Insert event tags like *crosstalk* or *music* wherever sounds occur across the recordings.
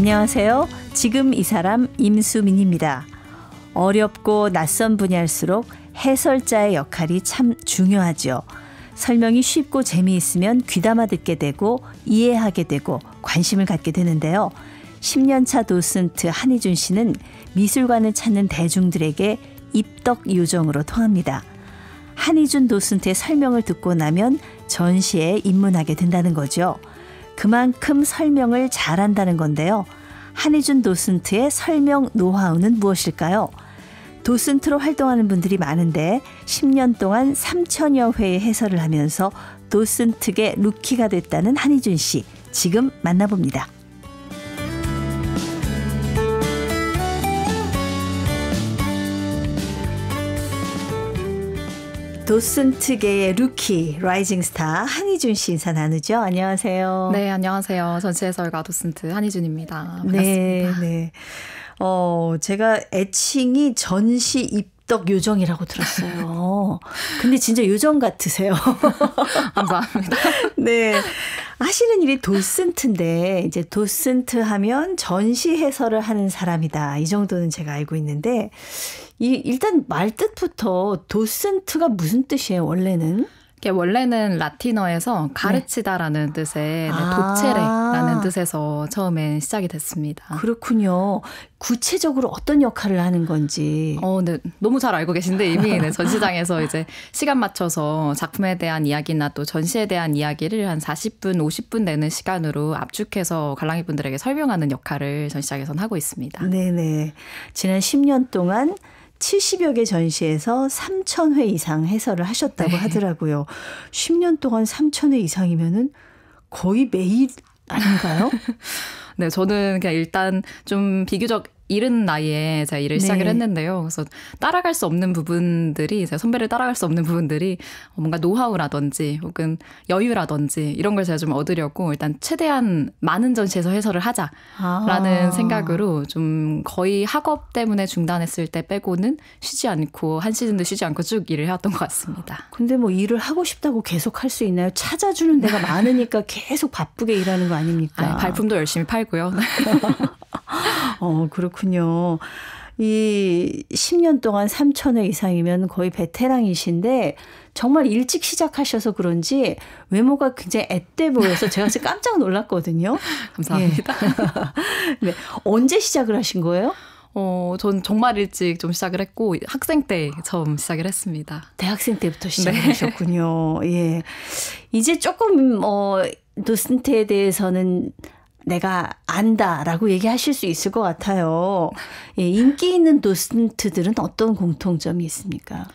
안녕하세요. 지금 이 사람 임수민입니다. 어렵고 낯선 분야일수록 해설자의 역할이 참 중요하죠. 설명이 쉽고 재미있으면 귀담아 듣게 되고 이해하게 되고 관심을 갖게 되는데요. 10년차 도슨트 한희준 씨는 미술관을 찾는 대중들에게 입덕 요정으로 통합니다. 한희준 도슨트의 설명을 듣고 나면 전시에 입문하게 된다는 거죠. 그만큼 설명을 잘한다는 건데요. 한희준 도슨트의 설명 노하우는 무엇일까요? 도슨트로 활동하는 분들이 많은데 10년 동안 3천여 회의 해설을 하면서 도슨트계 루키가 됐다는 한희준 씨 지금 만나봅니다. 도슨트계의 루키 라이징 스타 한희준 씨 인사 나누죠. 안녕하세요. 네, 안녕하세요. 전체 해설가 도슨트 한희준입니다. 네, 반갑습니다. 네, 네. 어, 제가 애칭이 전시 입떡 요정이라고 들었어요. *laughs* 근데 진짜 요정 같으세요. *laughs* 감사합니다. *laughs* 네. 하시는 일이 도슨트인데 이제 도슨트 하면 전시 해설을 하는 사람이다. 이 정도는 제가 알고 있는데 이 일단 말 뜻부터 도슨트가 무슨 뜻이에요 원래는? 이게 원래는 라틴어에서 네. 가르치다라는 네. 뜻의 아~ 도체레라는 뜻에서 처음엔 시작이 됐습니다. 그렇군요. 구체적으로 어떤 역할을 하는 건지. 어, 네. 너무 잘 알고 계신데 이미 네, *laughs* 전시장에서 이제 시간 맞춰서 작품에 대한 이야기나 또 전시에 대한 이야기를 한 40분, 50분 내는 시간으로 압축해서 관람객 분들에게 설명하는 역할을 전시장에서는 하고 있습니다. 네, 네. 지난 10년 동안 70여 개 전시에서 3,000회 이상 해설을 하셨다고 네. 하더라고요. 10년 동안 3,000회 이상이면은 거의 매일 아닌가요? *laughs* 네, 저는 그냥 일단 좀 비교적 이른 나이에 제가 일을 네. 시작을 했는데요. 그래서 따라갈 수 없는 부분들이 제가 선배를 따라갈 수 없는 부분들이 뭔가 노하우라든지 혹은 여유라든지 이런 걸 제가 좀 얻으려고 일단 최대한 많은 전시에서 해설을 하자라는 아. 생각으로 좀 거의 학업 때문에 중단했을 때 빼고는 쉬지 않고 한 시즌도 쉬지 않고 쭉 일을 해왔던 것 같습니다. 근데 뭐 일을 하고 싶다고 계속 할 수 있나요? 찾아주는 데가 *laughs* 많으니까 계속 바쁘게 일하는 거 아닙니까? 아니, 발품도 열심히 팔고요. *laughs* 어 그렇군. 그렇군요. 이 10년 동안 3천회 이상이면 거의 베테랑이신데 정말 일찍 시작하셔서 그런지 외모가 굉장히 앳돼 보여서 제가 진짜 깜짝 놀랐거든요. *laughs* 감사합니다. 예. *laughs* 네. 언제 시작을 하신 거예요? 어, 전 정말 일찍 좀 시작을 했고 학생 때 처음 시작을 했습니다. 대학생 때부터 시작하셨군요. 네. 예. 이제 조금 어 뭐 도슨트에 대해서는 내가 안다라고 얘기하실 수 있을 것 같아요. 예, 인기 있는 도슨트들은 어떤 공통점이 있습니까?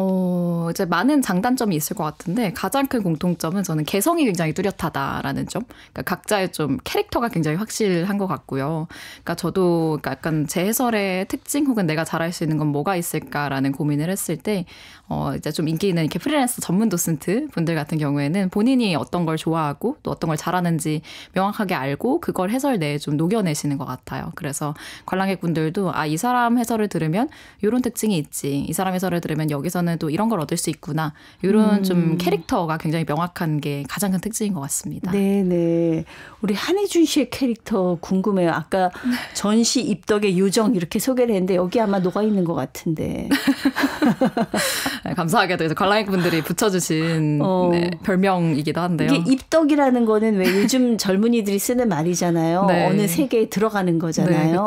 어, 이제 많은 장단점이 있을 것 같은데 가장 큰 공통점은 저는 개성이 굉장히 뚜렷하다라는 점. 그러니까 각자의 좀 캐릭터가 굉장히 확실한 것 같고요. 그러니까 저도 그러니까 약간 제 해설의 특징 혹은 내가 잘할 수 있는 건 뭐가 있을까라는 고민을 했을 때 어, 이제 좀 인기 있는 이렇게 프리랜서 전문 도슨트 분들 같은 경우에는 본인이 어떤 걸 좋아하고 또 어떤 걸 잘하는지 명확하게 알고 그걸 해설 내에 좀 녹여내시는 것 같아요. 그래서 관람객분들도 아, 이 사람 해설을 들으면 이런 특징이 있지. 이 사람 해설을 들으면 여기서는 보면은 또 이런 걸 얻을 수 있구나. 이런 음. 좀 캐릭터가 굉장히 명확한 게 가장 큰 특징인 것 같습니다. 네, 네. 우리 한혜준 씨의 캐릭터 궁금해요. 아까 네. 전시 입덕의 요정 이렇게 소개를 했는데 여기 아마 녹아 있는 것 같은데. *laughs* 네, 감사하게도 이제 관람객 분들이 붙여주신 어. 네, 별명이기도 한데요. 이게 입덕이라는 거는 왜 요즘 *laughs* 젊은이들이 쓰는 말이잖아요. 네. 어느 세계에 들어가는 네, 거잖아요.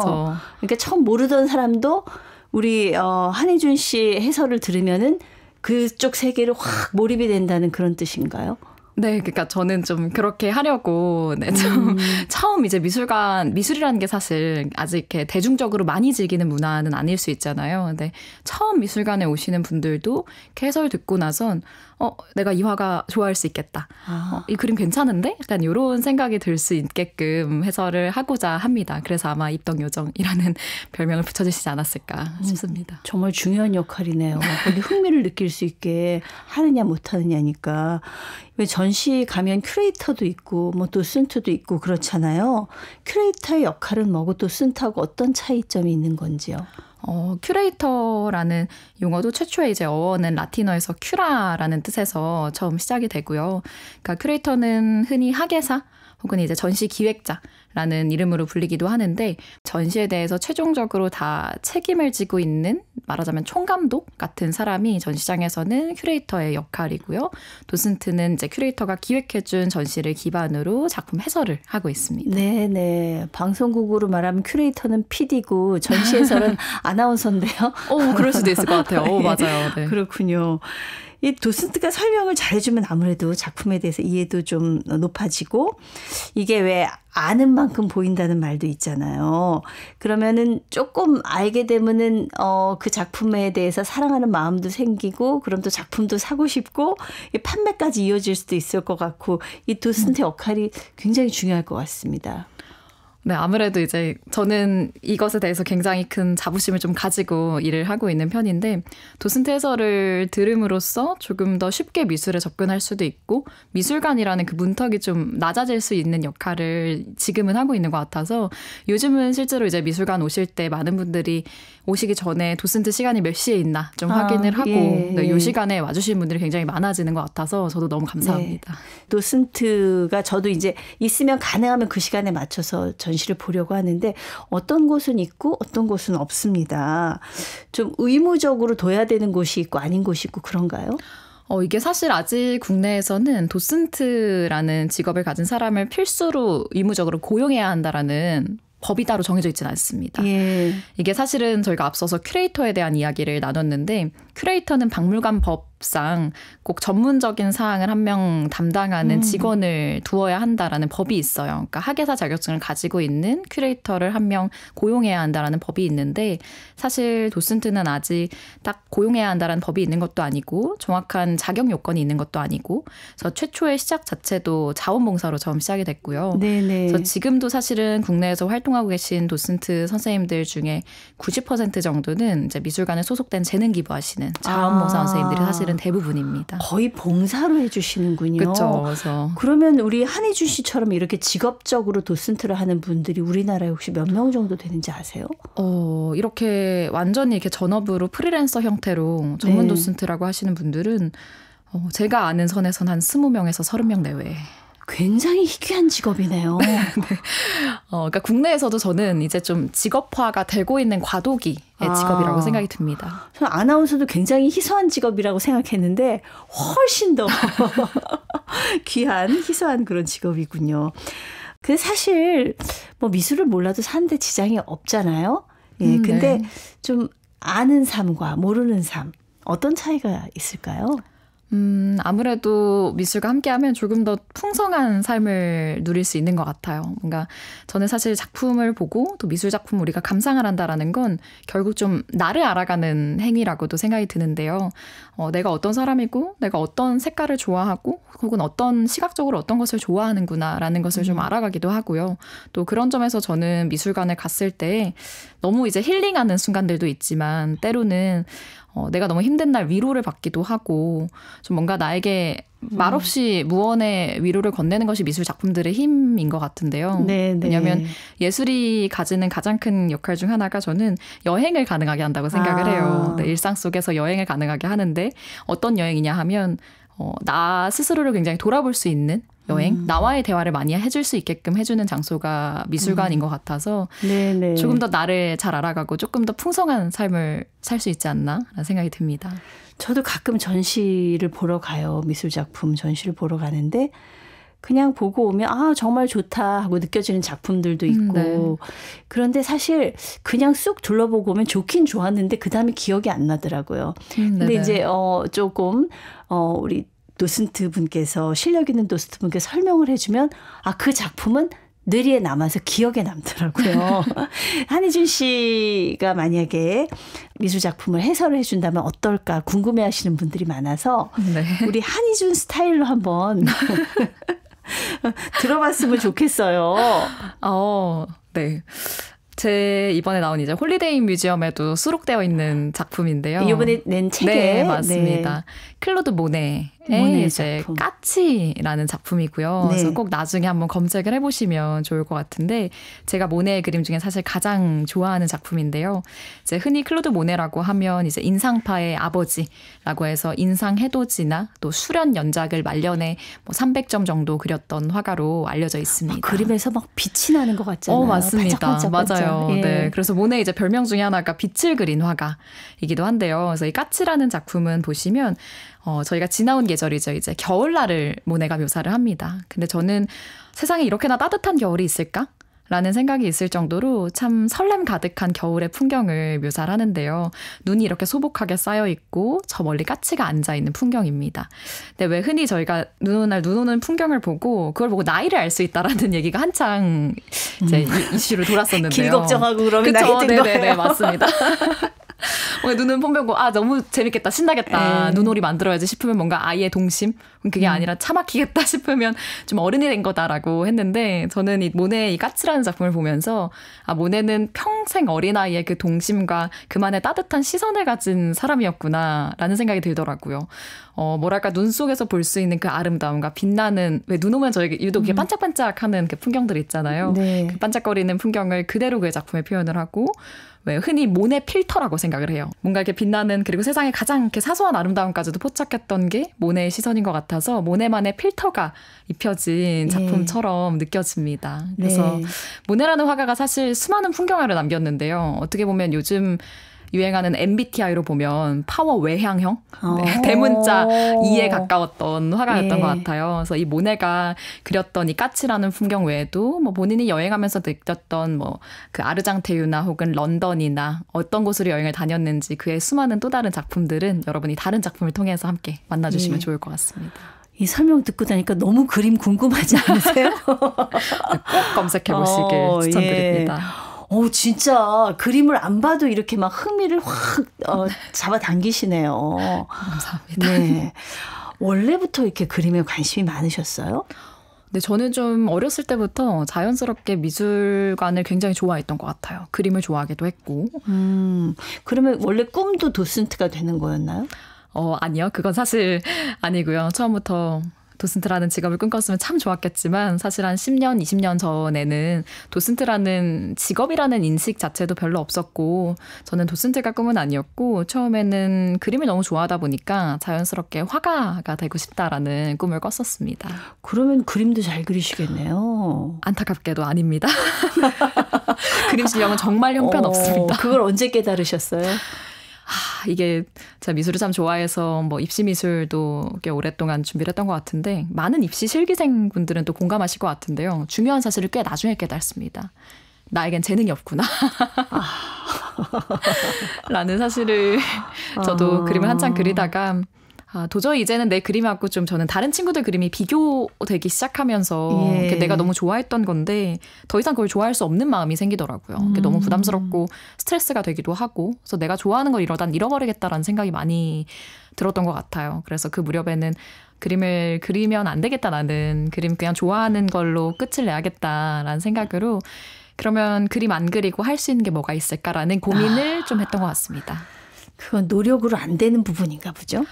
그러니까 처음 모르던 사람도 우리 어, 한혜준 씨 해설을 들으면은 그쪽 세계로 확 몰입이 된다는 그런 뜻인가요? 네, 그러니까 저는 좀 그렇게 하려고 네, 좀 음. *laughs* 처음 이제 미술관 미술이라는 게 사실 아직 이렇게 대중적으로 많이 즐기는 문화는 아닐 수 있잖아요. 근데 처음 미술관에 오시는 분들도 해설 듣고 나선 어, 내가 이 화가 좋아할 수 있겠다. 아. 어, 이 그림 괜찮은데? 약간 이런 생각이 들 수 있게끔 해설을 하고자 합니다. 그래서 아마 입덕 요정이라는 *laughs* 별명을 붙여주시지 않았을까 음, 싶습니다. 음, 정말 중요한 역할이네요. 거기 흥미를 느낄 수 있게 하느냐 못하느냐니까 왜 전시 가면 큐레이터도 있고 뭐 도슨트도 있고 그렇잖아요. 큐레이터의 역할은 뭐고 도슨트하고 어떤 차이점이 있는 건지요? 어, 큐레이터라는 용어도 최초의 이제 어원은 라틴어에서 큐라라는 뜻에서 처음 시작이 되고요. 그러니까 큐레이터는 흔히 학예사 혹은 이제 전시 기획자 라는 이름으로 불리기도 하는데 전시에 대해서 최종적으로 다 책임을 지고 있는 말하자면 총감독 같은 사람이 전시장에서는 큐레이터의 역할이고요. 도슨트는 이제 큐레이터가 기획해준 전시를 기반으로 작품 해설을 하고 있습니다. 네네. 네. 방송국으로 말하면 큐레이터는 PD고 전시에서는 *laughs* 아나운서인데요. 어, 그럴 수도 있을 것 같아요. 오, 어, *laughs* 예. 맞아요. 네. 그렇군요. 이 도슨트가 설명을 잘해주면 아무래도 작품에 대해서 이해도 좀 높아지고 이게 왜 아는 만큼 보인다는 말도 있잖아요. 그러면은 조금 알게 되면은 어 그 작품에 대해서 사랑하는 마음도 생기고 그럼 또 작품도 사고 싶고 판매까지 이어질 수도 있을 것 같고 이 도슨트 역할이 굉장히 중요할 것 같습니다. 네, 아무래도 이제 저는 이것에 대해서 굉장히 큰 자부심을 좀 가지고 일을 하고 있는 편인데 도슨트 해설을 들음으로써 조금 더 쉽게 미술에 접근할 수도 있고 미술관이라는 그 문턱이 좀 낮아질 수 있는 역할을 지금은 하고 있는 것 같아서 요즘은 실제로 이제 미술관 오실 때 많은 분들이 오시기 전에 도슨트 시간이 몇 시에 있나 좀 아, 확인을 하고 예. 네, 요 시간에 와주신 분들이 굉장히 많아지는 것 같아서 저도 너무 네. 감사합니다. 네. 도슨트가 저도 이제 있으면 가능하면 그 시간에 맞춰서 저 전시를 보려고 하는데 어떤 곳은 있고 어떤 곳은 없습니다. 좀 의무적으로 둬야 되는 곳이 있고 아닌 곳이 있고 그런가요? 어, 이게 사실 아직 국내에서는 도슨트라는 직업을 가진 사람을 필수로 의무적으로 고용해야 한다라는 법이 따로 정해져 있지는 않습니다. 예. 이게 사실은 저희가 앞서서 큐레이터에 대한 이야기를 나눴는데 큐레이터는 박물관 법 법상 꼭 전문적인 사항을 한 명 담당하는 음. 직원을 두어야 한다라는 법이 있어요. 그러니까 학예사 자격증을 가지고 있는 큐레이터를 한 명 고용해야 한다라는 법이 있는데 사실 도슨트는 아직 딱 고용해야 한다라는 법이 있는 것도 아니고 정확한 자격 요건이 있는 것도 아니고 그래서 최초의 시작 자체도 자원봉사로 처음 시작이 됐고요. 네네. 그래서 지금도 사실은 국내에서 활동하고 계신 도슨트 선생님들 중에 90% 정도는 이제 미술관에 소속된 재능 기부하시는 자원봉사 아. 선생님들이 사실은 분들은 대부분입니다. 거의 봉사로 해주시는군요. 그렇죠. 그러면 우리 한희준 씨처럼 이렇게 직업적으로 도슨트를 하는 분들이 우리나라에 혹시 몇 명 정도 되는지 아세요? 어 이렇게 완전히 이렇게 전업으로 프리랜서 형태로 전문 네. 도슨트라고 하시는 분들은 어, 제가 아는 선에선 한 스무 명에서 서른 명 내외. 굉장히 희귀한 직업이네요. *laughs* 네. 어, 그러니까 국내에서도 저는 이제 좀 직업화가 되고 있는 과도기의 아, 직업이라고 생각이 듭니다. 저는 아나운서도 굉장히 희소한 직업이라고 생각했는데 훨씬 더 *laughs* 귀한 희소한 그런 직업이군요. 근데 사실 뭐 미술을 몰라도 사는데 지장이 없잖아요. 예, 음, 근데 네. 좀 아는 삶과 모르는 삶 어떤 차이가 있을까요? 음, 아무래도 미술과 함께하면 조금 더 풍성한 삶을 누릴 수 있는 것 같아요. 뭔가 저는 사실 작품을 보고 또 미술 작품 우리가 감상을 한다라는 건 결국 좀 나를 알아가는 행위라고도 생각이 드는데요. 어, 내가 어떤 사람이고 내가 어떤 색깔을 좋아하고 혹은 어떤 시각적으로 어떤 것을 좋아하는구나라는 것을 좀 음. 알아가기도 하고요. 또 그런 점에서 저는 미술관을 갔을 때 너무 이제 힐링하는 순간들도 있지만 때로는 어, 내가 너무 힘든 날 위로를 받기도 하고 좀 뭔가 나에게 말없이 음. 무언의 위로를 건네는 것이 미술 작품들의 힘인 것 같은데요. 네, 네. 왜냐하면 예술이 가지는 가장 큰 역할 중 하나가 저는 여행을 가능하게 한다고 생각을 아. 해요. 네, 일상 속에서 여행을 가능하게 하는데 어떤 여행이냐 하면 어, 나 스스로를 굉장히 돌아볼 수 있는 여행 음. 나와의 대화를 많이 해줄 수 있게끔 해주는 장소가 미술관인 음. 것 같아서 네네. 조금 더 나를 잘 알아가고 조금 더 풍성한 삶을 살 수 있지 않나라는 생각이 듭니다. 저도 가끔 전시를 보러 가요. 미술 작품 전시를 보러 가는데 그냥 보고 오면 아 정말 좋다 하고 느껴지는 작품들도 음, 있고 음, 네. 그런데 사실 그냥 쑥 둘러보고 오면 좋긴 좋았는데 그 다음에 기억이 안 나더라고요. 음, 근데 이제 어 조금 어 우리 노슨트 분께서 실력 있는 노슨트 분께 설명을 해주면 아 그 작품은 느리에 남아서 기억에 남더라고요. *laughs* 한혜준 씨가 만약에 미술 작품을 해설을 해준다면 어떨까 궁금해하시는 분들이 많아서 네. 우리 한희준 스타일로 한번 *laughs* 들어봤으면 좋겠어요. 어, 네. 제 이번에 나온 이제 홀리데이 뮤지엄에도 수록되어 있는 작품인데요. 이번에 낸 책에 네, 맞습니다. 네. 클로드 모네 의 이제 작품. 까치라는 작품이고요. 네. 그래서 꼭 나중에 한번 검색을 해보시면 좋을 것 같은데 제가 모네의 그림 중에 사실 가장 좋아하는 작품인데요. 이제 흔히 클로드 모네라고 하면 이제 인상파의 아버지라고 해서 인상 해돋이나 또 수련 연작을 말년에 뭐 300점 정도 그렸던 화가로 알려져 아, 있습니다. 그림에서 막 빛이 나는 것 같잖아요. 어, 맞습니다. 반짝반짝 맞아요. 반짝. 예. 네, 그래서 모네 이제 별명 중에 하나가 빛을 그린 화가이기도 한데요. 그래서 이 까치라는 작품은 보시면 어, 저희가 지나온 계절이죠. 이제 겨울날을 모네가 묘사를 합니다. 근데 저는 세상에 이렇게나 따뜻한 겨울이 있을까? 라는 생각이 있을 정도로 참 설렘 가득한 겨울의 풍경을 묘사를 하는데요. 눈이 이렇게 소복하게 쌓여 있고 저 멀리 까치가 앉아 있는 풍경입니다. 근데 왜 흔히 저희가 눈 오는 날눈 오는 풍경을 보고 그걸 보고 나이를 알 수 있다라는 얘기가 한창 이제 음. 이슈로 돌았었는데요. 길 *laughs* 걱정하고 그러면 쵸 나이 든 네네네, 거예요. 맞습니다. *laughs* *laughs* 눈은 펑배고 아 너무 재밌겠다 신나겠다 에이. 네. 눈오리 만들어야지 싶으면 뭔가 아이의 동심 그게 음. 아니라 차막히겠다 *laughs* 싶으면 좀 어른이 된 거다라고 했는데 저는 이 모네의 이 까치라는 작품을 보면서 아 모네는 평생 어린아이의 그 동심과 그만의 따뜻한 시선을 가진 사람이었구나라는 생각이 들더라고요. 어 뭐랄까 눈 속에서 볼 수 있는 그 아름다움과 빛나는 왜눈 오면 저에게 유독 음. 반짝반짝하는 그 풍경들 있잖아요. 네. 그 반짝거리는 풍경을 그대로 그의 작품에 표현을 하고 왜 흔히 모네 필터라고 생각을 해요. 뭔가 이렇게 빛나는 그리고 세상에 가장 이렇게 사소한 아름다움까지도 포착했던 게 모네의 시선인 것 같아서 모네만의 필터가 입혀진 예. 작품처럼 네. 느껴집니다. 그래서 네. 모네라는 화가가 사실 수많은 풍경화를 남겼는데요. 어떻게 보면 요즘 유행하는 MBTI로 보면 파워 외향형 어. 네, 대문자 2에 가까웠던 화가였던 예. 것 같아요. 그래서 이 모네가 그렸던 이 까치라는 풍경 외에도 뭐 본인이 여행하면서 느꼈던 뭐 그 아르장테유나 혹은 런던이나 어떤 곳으로 여행을 다녔는지 그의 수많은 또 다른 작품들은 여러분이 다른 작품을 통해서 함께 만나주시면 예. 좋을 것 같습니다. 이 설명 듣고 나니까 너무 그림 궁금하지 않으세요? *laughs* 꼭 검색해 보시길 *laughs* 어, 예. 추천드립니다. 예. 어 진짜 그림을 안 봐도 이렇게 막 흥미를 확 어, 네. 잡아당기시네요. 감사합니다. 네. 원래부터 이렇게 그림에 관심이 많으셨어요? 네, 저는 좀 어렸을 때부터 자연스럽게 미술관을 굉장히 좋아했던 것 같아요. 그림을 좋아하기도 했고. 음, 그러면 원래 꿈도 도슨트가 되는 거였나요? 어, 아니요. 그건 사실 아니고요. 처음부터 도슨트라는 직업을 꿈꿨으면 참 좋았겠지만 사실 한 10년, 20년 전에는 도슨트라는 직업이라는 인식 자체도 별로 없었고 저는 도슨트가 꿈은 아니었고 처음에는 그림을 너무 좋아하다 보니까 자연스럽게 화가가 되고 싶다라는 꿈을 꿨었습니다. 그러면 그림도 잘 그리시겠네요. 안타깝게도 아닙니다. *laughs* 그림 실력은 정말 형편없습니다. 어, 그걸 언제 깨달으셨어요? 하, 이게 제가 미술을 참 좋아해서 뭐 입시 미술도 꽤 오랫동안 준비를 했던 것 같은데 많은 입시 실기생 분들은 또 공감하실 것 같은데요. 중요한 사실을 꽤 나중에 깨닫습니다. 나에겐 재능이 없구나. 아. *laughs* 라는 사실을 저도 아... 그림을 한참 아. 그리다가 아, 도저히 이제는 내 그림하고 좀 저는 다른 친구들 그림이 비교되기 시작하면서 예. 내가 너무 좋아했던 건데 더 이상 그걸 좋아할 수 없는 마음이 생기더라고요. 음. 너무 부담스럽고 스트레스가 되기도 하고 그래서 내가 좋아하는 걸 이러다 잃어버리겠다라는 생각이 많이 들었던 것 같아요. 그래서 그 무렵에는 그림을 그리면 안 되겠다 나는 그림 그냥 좋아하는 걸로 끝을 내야겠다라는 생각으로 그러면 그림 안 그리고 할 수 있는 게 뭐가 있을까라는 고민을 아. 좀 했던 것 같습니다. 그건 노력으로 안 되는 부분인가 보죠?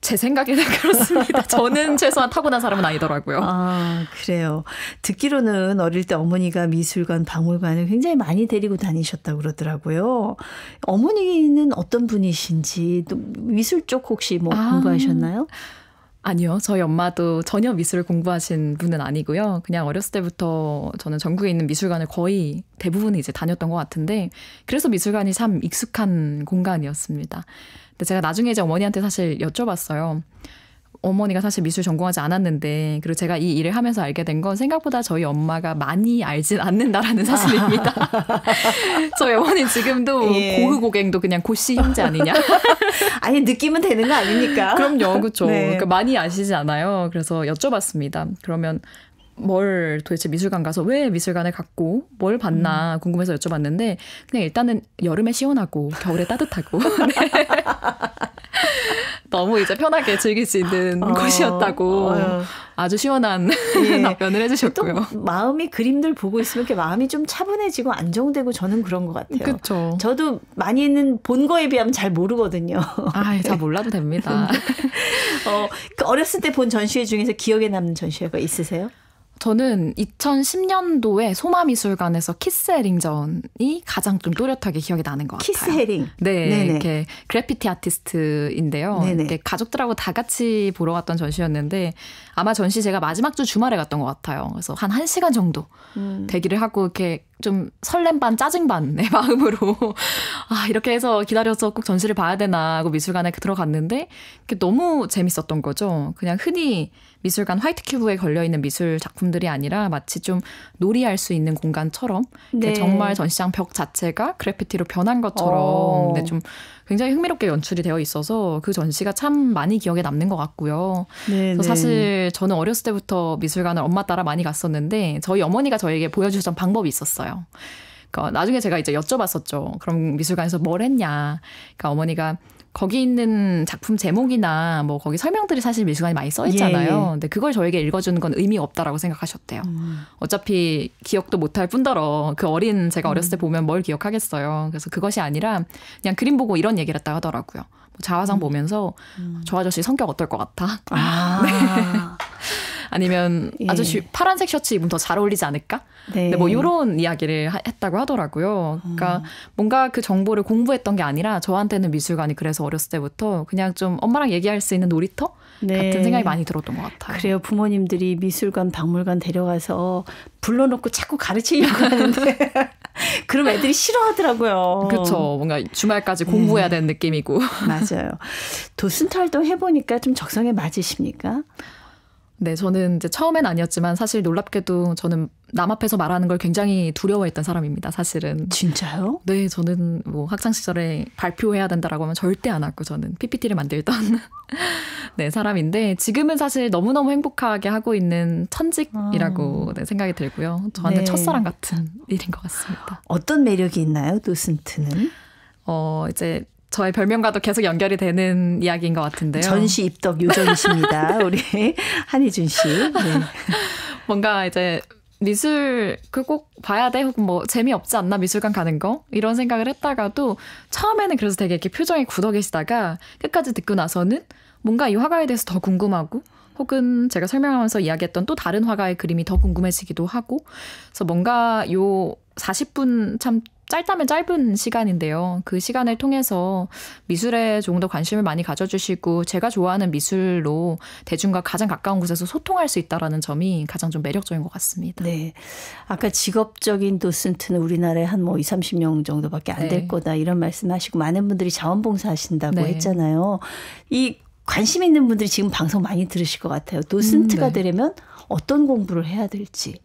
제 생각에는 *laughs* 그렇습니다. 저는 최소한 타고난 사람은 아니더라고요. 아, 그래요. 듣기로는 어릴 때 어머니가 미술관, 박물관을 굉장히 많이 데리고 다니셨다고 그러더라고요. 어머니는 어떤 분이신지, 또 미술 쪽 혹시 뭐 아, 공부하셨나요? 아니요. 저희 엄마도 전혀 미술을 공부하신 분은 아니고요. 그냥 어렸을 때부터 저는 전국에 있는 미술관을 거의 대부분 이제 다녔던 것 같은데, 그래서 미술관이 참 익숙한 공간이었습니다. 근데 제가 나중에 이제 어머니한테 사실 여쭤봤어요. 어머니가 사실 미술 전공하지 않았는데 그리고 제가 이 일을 하면서 알게 된 건 생각보다 저희 엄마가 많이 알진 않는다라는 사실입니다. *laughs* 저희 어머니 지금도 예. 고흐고갱도 그냥 고씨 형제 아니냐. *laughs* 아니 느낌은 되는 거 아닙니까? 그럼요, 그렇죠. 네. 그러니까 많이 아시지 않아요. 그래서 여쭤봤습니다. 그러면 뭘 도대체 미술관 가서 왜 미술관을 갔고 뭘 봤나 음. 궁금해서 여쭤봤는데 그냥 일단은 여름에 시원하고 겨울에 따뜻하고 네. *laughs* *laughs* 너무 이제 편하게 즐길 수 있는 어, 곳이었다고 어. 아주 시원한 *laughs* 예. 답변을 해주셨고요. 마음이 그림들 보고 있으면 이렇게 마음이 좀 차분해지고 안정되고 저는 그런 것 같아요. 그렇죠. 저도 많이는 본 거에 비하면 잘 모르거든요. 아, 예, 잘 몰라도 됩니다. 어, 그 어렸을 때 본 전시회 중에서 기억에 남는 전시회가 있으세요? 저는 2010년도에 소마미술관에서 키스헤링전이 가장 좀 또렷하게 기억이 나는 것 같아요. 키스에링. 네, 네네. 이렇게 그래피티 아티스트인데요. 이렇게 가족들하고 다 같이 보러 갔던 전시였는데 아마 전시 제가 마지막 주 주말에 갔던 것 같아요. 그래서 한 1시간 정도 음. 대기를 하고 이렇게 좀 설렘 반 짜증 반내 *laughs* 마음으로 아 이렇게 해서 기다려서 꼭 전시를 봐야 되나 하고 미술관에 들어갔는데 그게 너무 재밌었던 거죠. 그냥 흔히 미술관 화이트 큐브에 걸려 있는 미술 작품들이 아니라 마치 좀 놀이할 수 있는 공간처럼 네. 정말 전시장 벽 자체가 그래피티로 변한 것처럼 근데 어. 네, 좀 굉장히 흥미롭게 연출이 되어 있어서 그 전시가 참 많이 기억에 남는 것 같고요. 네, 사실 저는 어렸을 때부터 미술관을 엄마 따라 많이 갔었는데 저희 어머니가 저에게 보여주셨던 방법이 있었어요. 그러니까 나중에 제가 이제 여쭤봤었죠. 그럼 미술관에서 뭘 했냐? 그러니까 어머니가 거기 있는 작품 제목이나 뭐 거기 설명들이 사실 미술관에 많이 써 있잖아요. 예, 예. 근데 그걸 저에게 읽어주는 건 의미 없다라고 생각하셨대요. 음. 어차피 기억도 못할 뿐더러 그 어린 제가 음. 어렸을 때 보면 뭘 기억하겠어요. 그래서 그것이 아니라 그냥 그림 보고 이런 얘기를 했다 하더라고요. 뭐 자화상 음. 보면서 음. 저 아저씨 성격 어떨 것 같아. 아. *laughs* 네. 아니면 예. 아저씨 파란색 셔츠 입으면 더 잘 어울리지 않을까? 네. 네 뭐 이런 이야기를 하, 했다고 하더라고요. 그러니까 음. 뭔가 그 정보를 공부했던 게 아니라 저한테는 미술관이 그래서 어렸을 때부터 그냥 좀 엄마랑 얘기할 수 있는 놀이터 네. 같은 생각이 많이 들었던 것 같아요. 그래요. 부모님들이 미술관, 박물관 데려가서 불러놓고 자꾸 가르치려고 하는데 *laughs* 그럼 애들이 싫어하더라고요. 그렇죠. 뭔가 주말까지 공부해야 음. 되는 느낌이고. 맞아요. 도슨트 활 해보니까 좀 적성에 맞으십니까? 네, 저는 이제 처음엔 아니었지만 사실 놀랍게도 저는 남 앞에서 말하는 걸 굉장히 두려워했던 사람입니다. 사실은. 진짜요? 네, 저는 뭐 학창 시절에 발표해야 된다라고 하면 절대 안 왔고 저는 PPT를 만들던 *laughs* 네, 사람인데 지금은 사실 너무너무 행복하게 하고 있는 천직이라고 아. 네, 생각이 들고요. 저한테 네. 첫사랑 같은 일인 것 같습니다. 어떤 매력이 있나요, 도슨트는? 어, 이제 저의 별명과도 계속 연결이 되는 이야기인 것 같은데요. 전시 입덕 요정이십니다. *laughs* 우리 한희준 씨. 네. *laughs* 뭔가 이제 미술 그 꼭 봐야 돼 혹은 뭐 재미없지 않나 미술관 가는 거 이런 생각을 했다가도 처음에는 그래서 되게 이렇게 표정이 굳어 계시다가 끝까지 듣고 나서는 뭔가 이 화가에 대해서 더 궁금하고 혹은 제가 설명하면서 이야기했던 또 다른 화가의 그림이 더 궁금해지기도 하고 그래서 뭔가 요 40분 참 짧다면 짧은 시간인데요. 그 시간을 통해서 미술에 조금 더 관심을 많이 가져주시고 제가 좋아하는 미술로 대중과 가장 가까운 곳에서 소통할 수 있다라는 점이 가장 좀 매력적인 것 같습니다. 네. 아까 직업적인 도슨트는 우리나라에 한 뭐 20, 30명 정도밖에 안될 네. 거다 이런 말씀하시고 많은 분들이 자원봉사 하신다고 네. 했잖아요. 이 관심 있는 분들이 지금 방송 많이 들으실 것 같아요. 도슨트가 음, 네. 되려면 어떤 공부를 해야 될지.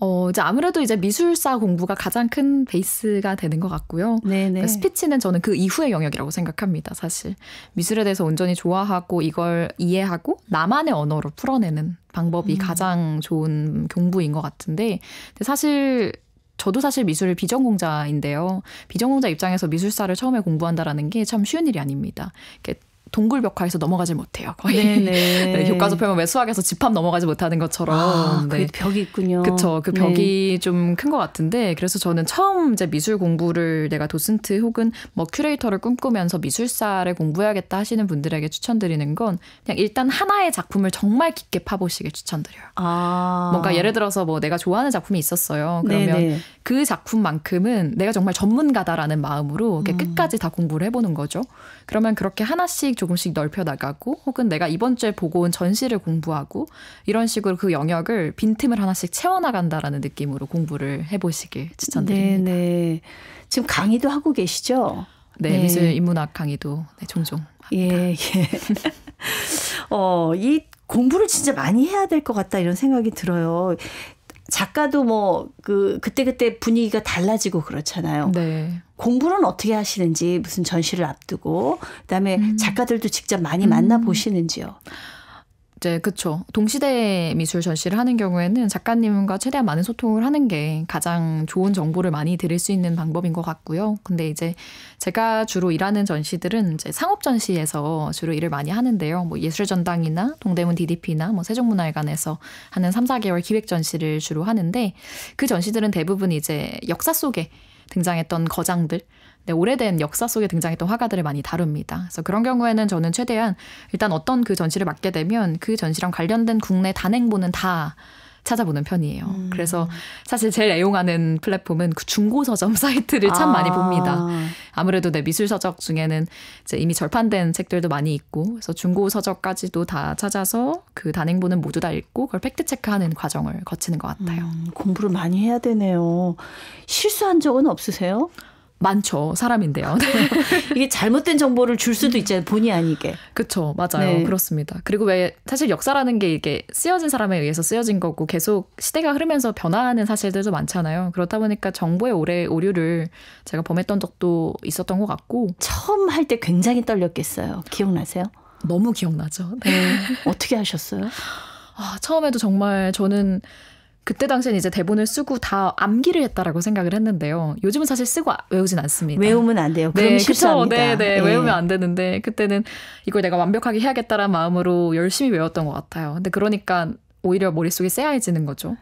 어, 이제 아무래도 이제 미술사 공부가 가장 큰 베이스가 되는 것 같고요. 네, 네. 그러니까 스피치는 저는 그 이후의 영역이라고 생각합니다, 사실. 미술에 대해서 온전히 좋아하고 이걸 이해하고 나만의 언어로 풀어내는 방법이 음. 가장 좋은 공부인 것 같은데, 사실 저도 사실 미술 비전공자인데요. 비전공자 입장에서 미술사를 처음에 공부한다라는 게 참 쉬운 일이 아닙니다. 이렇게 동굴 벽화에서 넘어가지 못해요. 거의 *laughs* 네, 교과서 표현 왜 수학에서 집합 넘어가지 못하는 것처럼 아, 그 벽이 있군요. 그쵸. 그 벽이 네. 좀큰 것 같은데 그래서 저는 처음 이제 미술 공부를 내가 도슨트 혹은 뭐 큐레이터를 꿈꾸면서 미술사를 공부해야겠다 하시는 분들에게 추천드리는 건 그냥 일단 하나의 작품을 정말 깊게 파보시길 추천드려요. 아. 뭔가 예를 들어서 뭐 내가 좋아하는 작품이 있었어요. 그러면 네네. 그 작품만큼은 내가 정말 전문가다라는 마음으로 음. 끝까지 다 공부를 해보는 거죠. 그러면 그렇게 하나씩 조금씩 넓혀 나가고 혹은 내가 이번 주에 보고 온 전시를 공부하고 이런 식으로 그 영역을 빈틈을 하나씩 채워 나간다라는 느낌으로 공부를 해 보시길 추천드립니다. 네, 네, 지금 강의도 하고 계시죠? 네, 네. 미술 인문학 강의도 네, 종종 합니다. 예, 예. *laughs* 어, 이 공부를 진짜 많이 해야 될 것 같다 이런 생각이 들어요. 작가도 뭐 그 그때그때 분위기가 달라지고 그렇잖아요. 네. 공부는 어떻게 하시는지 무슨 전시를 앞두고 그다음에 음. 작가들도 직접 많이 음. 만나 보시는지요. 이제 그쵸 동시대 미술 전시를 하는 경우에는 작가님과 최대한 많은 소통을 하는 게 가장 좋은 정보를 많이 드릴 수 있는 방법인 것 같고요. 근데 이제 제가 주로 일하는 전시들은 이제 상업 전시에서 주로 일을 많이 하는데요. 뭐 예술 전당이나 동대문 DDP나 뭐 세종문화회관에서 하는 3, 4개월 기획 전시를 주로 하는데 그 전시들은 대부분 이제 역사 속에 등장했던 거장들 네, 오래된 역사 속에 등장했던 화가들을 많이 다룹니다. 그래서 그런 경우에는 저는 최대한 일단 어떤 그 전시를 맡게 되면 그 전시랑 관련된 국내 단행본은 다 찾아보는 편이에요. 음. 그래서 사실 제일 애용하는 플랫폼은 그 중고 서점 *laughs* 사이트를 참 아. 많이 봅니다. 아무래도 내 네, 미술 서적 중에는 이제 이미 절판된 책들도 많이 있고, 그래서 중고 서적까지도 다 찾아서 그 단행본은 모두 다 읽고 그걸 팩트 체크하는 과정을 거치는 것 같아요. 음, 공부를 많이 해야 되네요. 실수한 적은 없으세요? 많죠. 사람인데요. *laughs* 이게 잘못된 정보를 줄 수도 있잖아요. 본의 아니게. 그렇죠. 맞아요. 네. 그렇습니다. 그리고 왜 사실 역사라는 게 이게 쓰여진 사람에 의해서 쓰여진 거고 계속 시대가 흐르면서 변화하는 사실들도 많잖아요. 그렇다 보니까 정보의 오래 오류를 제가 범했던 적도 있었던 것 같고 처음 할 때 굉장히 떨렸겠어요. 기억나세요? 너무 기억나죠. 네. *laughs* 어떻게 하셨어요? 아, 처음에도 정말 저는 그때 당시엔 이제 대본을 쓰고 다 암기를 했다라고 생각을 했는데요. 요즘은 사실 쓰고 아, 외우진 않습니다. 외우면 안 돼요. 그럼 네, 실수합니다. 네, 네, 예. 외우면 안 되는데 그때는 이걸 내가 완벽하게 해야겠다라는 마음으로 열심히 외웠던 것 같아요. 근데 그러니까 오히려 머릿속이 쎄해지는 거죠.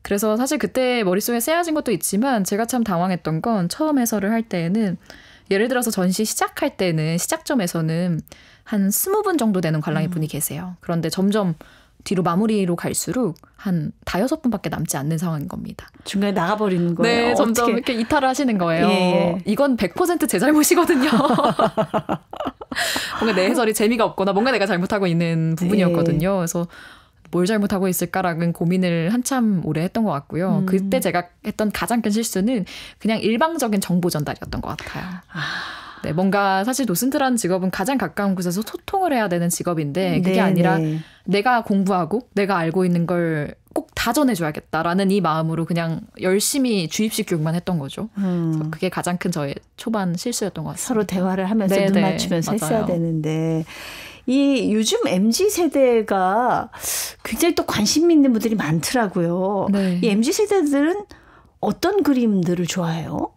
그래서 사실 그때 머릿속에 쎄해진 것도 있지만 제가 참 당황했던 건 처음 해설을 할 때에는 예를 들어서 전시 시작할 때는 시작점에서는 한 스무 분 정도 되는 관람객분이 음. 계세요. 그런데 점점 뒤로 마무리로 갈수록 한 다여섯 분밖에 남지 않는 상황인 겁니다. 중간에 나가버리는 거예요. 네, 어떻게. 이렇게 이탈을 하시는 거예요. 예, 예. 이건 100%제 잘못이거든요. *laughs* 뭔가 내 해설이 재미가 없거나 뭔가 내가 잘못하고 있는 부분이었거든요. 예. 그래서 뭘 잘못하고 있을까라는 고민을 한참 오래 했던 것 같고요. 음. 그때 제가 했던 가장 큰 실수는 그냥 일방적인 정보 전달이었던 것 같아요. 아. 네, 뭔가 사실 도슨트라는 직업은 가장 가까운 곳에서 소통을 해야 되는 직업인데 그게 네 아니라 내가 공부하고 내가 알고 있는 걸 꼭 다 전해줘야겠다라는 이 마음으로 그냥 열심히 주입식 교육만 했던 거죠. 음. 그게 가장 큰 저의 초반 실수였던 것 같아요. 서로 대화를 하면서 네네. 눈 맞추면서 맞아요. 했어야 되는데 이 요즘 mz 세대가 굉장히 또 관심 있는 분들이 많더라고요. 네. 이 mz 세대들은 어떤 그림들을 좋아해요?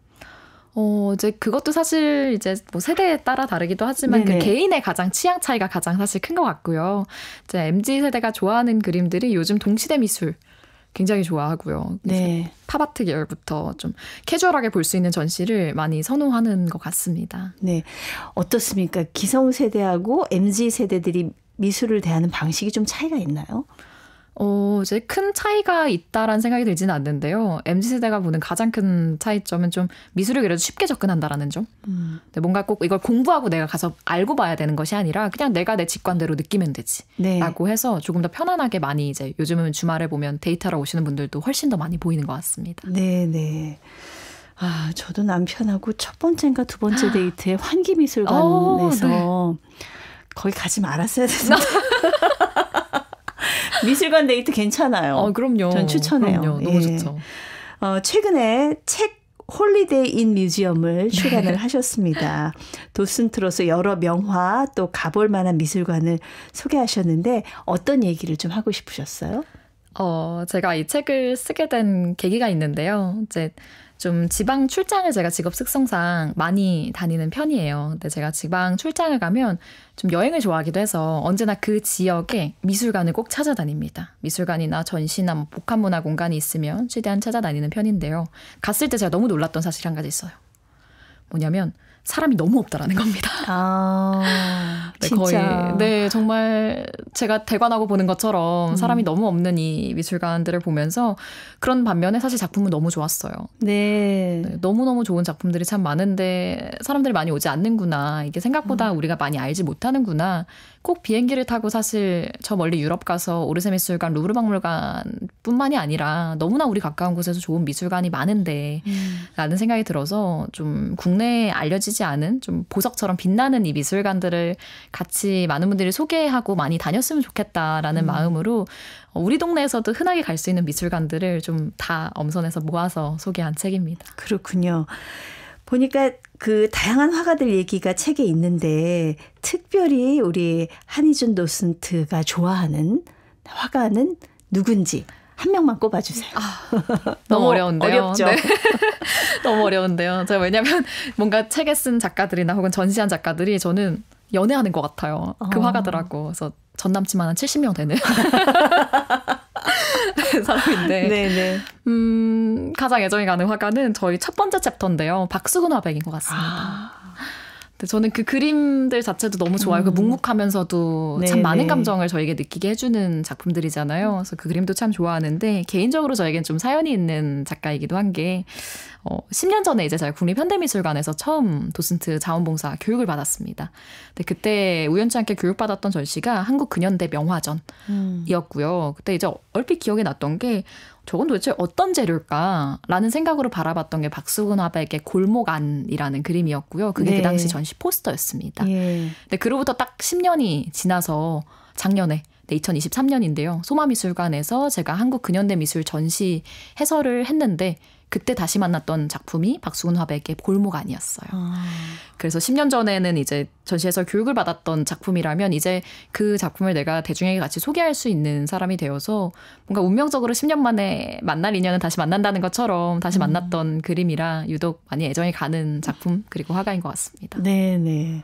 어, 이제 그것도 사실 이제 뭐 세대에 따라 다르기도 하지만 그 네네. 그 개인의 가장 취향 차이가 가장 사실 큰 것 같고요. 이제 MZ 세대가 좋아하는 그림들이 요즘 동시대 미술 굉장히 좋아하고요. 네. 팝아트 계열부터 좀 캐주얼하게 볼 수 있는 전시를 많이 선호하는 것 같습니다. 네. 어떻습니까? 기성 세대하고 MZ 세대들이 미술을 대하는 방식이 좀 차이가 있나요? 어, 이제 큰 차이가 있다라는 생각이 들지는 않는데요. MZ 세대가 보는 가장 큰 차이점은 좀 미술을 그래도 쉽게 접근한다라는 점. 음. 근데 네, 뭔가 꼭 이걸 공부하고 내가 가서 알고 봐야 되는 것이 아니라 그냥 내가 내 직관대로 느끼면 되지. 네. 라고 해서 조금 더 편안하게 많이 이제 요즘은 주말에 보면 데이터로 오시는 분들도 훨씬 더 많이 보이는 것 같습니다. 네, 네. 아, 저도 남편하고 첫 번째인가 두 번째 아. 데이트에 환기미술관에서 어, 네. 거기 가지 말았어야 됐는데. *laughs* 미술관 데이트 괜찮아요. 어, 그럼요. 전 추천해요. 그럼요. 너무 예. 좋죠. 어, 최근에 책 홀리데이 인 뮤지엄을 출간을 하셨습니다. 도슨트로서 여러 명화 또 가볼 만한 미술관을 소개하셨는데 어떤 얘기를 좀 하고 싶으셨어요? 어, 제가 이 책을 쓰게 된 계기가 있는데요. 이제 좀 지방 출장을 제가 직업 특성상 많이 다니는 편이에요. 근데 제가 지방 출장을 가면 좀 여행을 좋아하기도 해서 언제나 그 지역에 미술관을 꼭 찾아다닙니다. 미술관이나 전시나 뭐 복합문화 공간이 있으면 최대한 찾아다니는 편인데요. 갔을 때 제가 너무 놀랐던 사실 한 가지 있어요. 뭐냐면 사람이 너무 없다라는 겁니다. *laughs* 아, 네, 거의 네 정말 제가 대관하고 보는 것처럼 음. 사람이 너무 없는 이 미술관들을 보면서 그런 반면에 사실 작품은 너무 좋았어요. 네, 네 너무 너무 좋은 작품들이 참 많은데 사람들이 많이 오지 않는구나 이게 생각보다 음. 우리가 많이 알지 못하는구나 꼭 비행기를 타고 사실 저 멀리 유럽 가서 오르세 미술관, 루브르 박물관뿐만이 아니라 너무나 우리 가까운 곳에서 좋은 미술관이 많은데 음. 라는 생각이 들어서 좀 국내에 알려지지 않은 좀 보석처럼 빛나는 이 미술관들을 같이 많은 분들이 소개하고 많이 다녔으면 좋겠다라는 음. 마음으로 우리 동네에서도 흔하게 갈 수 있는 미술관들을 좀 다 엄선해서 모아서 소개한 책입니다. 그렇군요. 보니까 그 다양한 화가들 얘기가 책에 있는데 특별히 우리 한희준 도슨트가 좋아하는 화가는 누군지 한 명만 꼽아주세요. 아, *laughs* 너무 어려운데요. 어렵죠. 네. *laughs* 너무 어려운데요. 제가 왜냐하면 뭔가 책에 쓴 작가들이나 혹은 전시한 작가들이 저는 연애하는 것 같아요. 그 어. 화가들하고 그래서 전 남친만 한 70명 되는. *laughs* *laughs* 사람인데. 네네. 음, 가장 애정이 가는 화가는 저희 첫 번째 챕터인데요. 박수근 화백인 것 같습니다. 아. 네, 저는 그 그림들 자체도 너무 좋아요. 그 음. 그 묵묵하면서도 네참 많은 감정을 저에게 느끼게 해주는 작품들이잖아요. 그래서 그 그림도 참 좋아하는데 개인적으로 저에겐 좀 사연이 있는 작가이기도 한게 어, 10년 전에 이제 제가 국립현대미술관에서 처음 도슨트 자원봉사 교육을 받았습니다. 근데 그때 우연치 않게 교육받았던 전시가 한국근현대 명화전이었고요. 음. 그때 이제 얼핏 기억에 났던 게 저건 도대체 어떤 재료일까라는 생각으로 바라봤던 게 박수근 화백의 골목안이라는 그림이었고요. 그게 그 네. 그 당시 전시 포스터였습니다. 예. 근데 그로부터 딱 10년이 지나서 작년에 네, 2023년인데요. 소마미술관에서 제가 한국 근현대 미술 전시 해설을 했는데 그때 다시 만났던 작품이 박수훈 화백의 골목 아니었어요. 아. 그래서 10년 전에는 이제 전시에서 교육을 받았던 작품이라면 이제 그 작품을 내가 대중에게 같이 소개할 수 있는 사람이 되어서 뭔가 운명적으로 10년 만에 만날 인연은 다시 만난다는 것처럼 다시 음. 만났던 음. 그림이라 유독 많이 애정이 가는 작품 그리고 화가인 것 같습니다. 네, 네.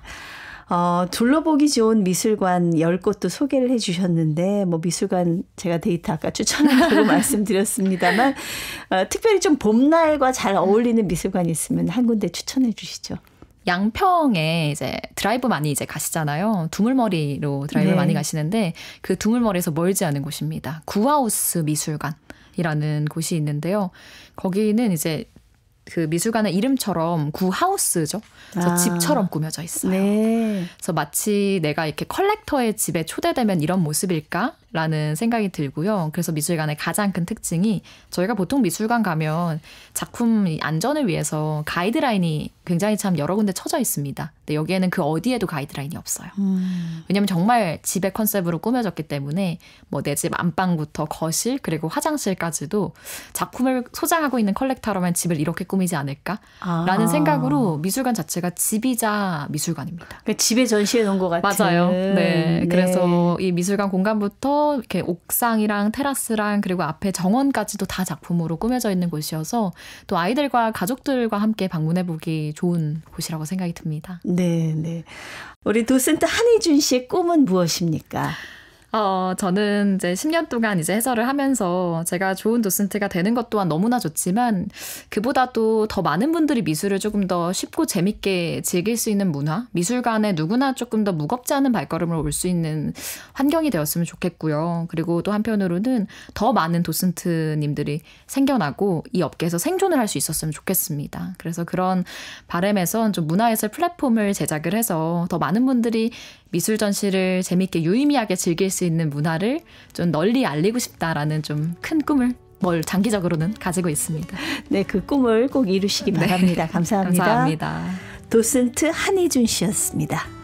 어, 둘러보기 좋은 미술관 10곳도 소개를 해 주셨는데, 뭐 미술관 제가 데이트 아까 추천한다고 *laughs* 말씀드렸습니다만, 어, 특별히 좀 봄날과 잘 어울리는 미술관이 있으면 한 군데 추천해 주시죠. 양평에 이제 드라이브 많이 이제 가시잖아요. 두물머리로 드라이브 네. 많이 가시는데 그 두물머리에서 멀지 않은 곳입니다. 구하우스 미술관이라는 곳이 있는데요. 거기는 이제 그 미술관의 이름처럼 구하우스죠. 그래서 아. 집처럼 꾸며져 있어요. 네. 그래서 마치 내가 이렇게 컬렉터의 집에 초대되면 이런 모습일까? 라는 생각이 들고요. 그래서 미술관의 가장 큰 특징이 저희가 보통 미술관 가면 작품 안전을 위해서 가이드라인이 굉장히 참 여러 군데 쳐져 있습니다. 근데 여기에는 그 어디에도 가이드라인이 없어요. 음. 왜냐면 하 정말 집의 컨셉으로 꾸며졌기 때문에 뭐 내 집 안방부터 거실 그리고 화장실까지도 작품을 소장하고 있는 컬렉터라면 집을 이렇게 꾸미지 않을까라는 아. 생각으로 미술관 자체가 집이자 미술관입니다. 그러니까 집에 전시해 놓은 것 같아요. 맞아요. 네. 네. 그래서 이 미술관 공간부터 이렇게 옥상이랑 테라스랑 그리고 앞에 정원까지도 다 작품으로 꾸며져 있는 곳이어서 또 아이들과 가족들과 함께 방문해 보기 좋은 곳이라고 생각이 듭니다. 네, 네. 우리 도슨트 한희준 씨의 꿈은 무엇입니까? 어, 저는 이제 10년 동안 이제 해설을 하면서 제가 좋은 도슨트가 되는 것 또한 너무나 좋지만 그보다도 더 많은 분들이 미술을 조금 더 쉽고 재밌게 즐길 수 있는 문화, 미술관에 누구나 조금 더 무겁지 않은 발걸음을올 수 있는 환경이 되었으면 좋겠고요. 그리고 또 한편으로는 더 많은 도슨트님들이 생겨나고 이 업계에서 생존을 할 수 있었으면 좋겠습니다. 그래서 그런 바램에선 좀 문화예술 플랫폼을 제작을 해서 더 많은 분들이 미술 전시를 재밌게 유의미하게 즐길 수 있는 문화를 좀 널리 알리고 싶다라는 좀 큰 꿈을 뭘 장기적으로는 가지고 있습니다. 네, 그 꿈을 꼭 이루시기 네. 바랍니다. 네. *laughs* 감사합니다. 감사합니다. 도슨트 한희준 씨였습니다.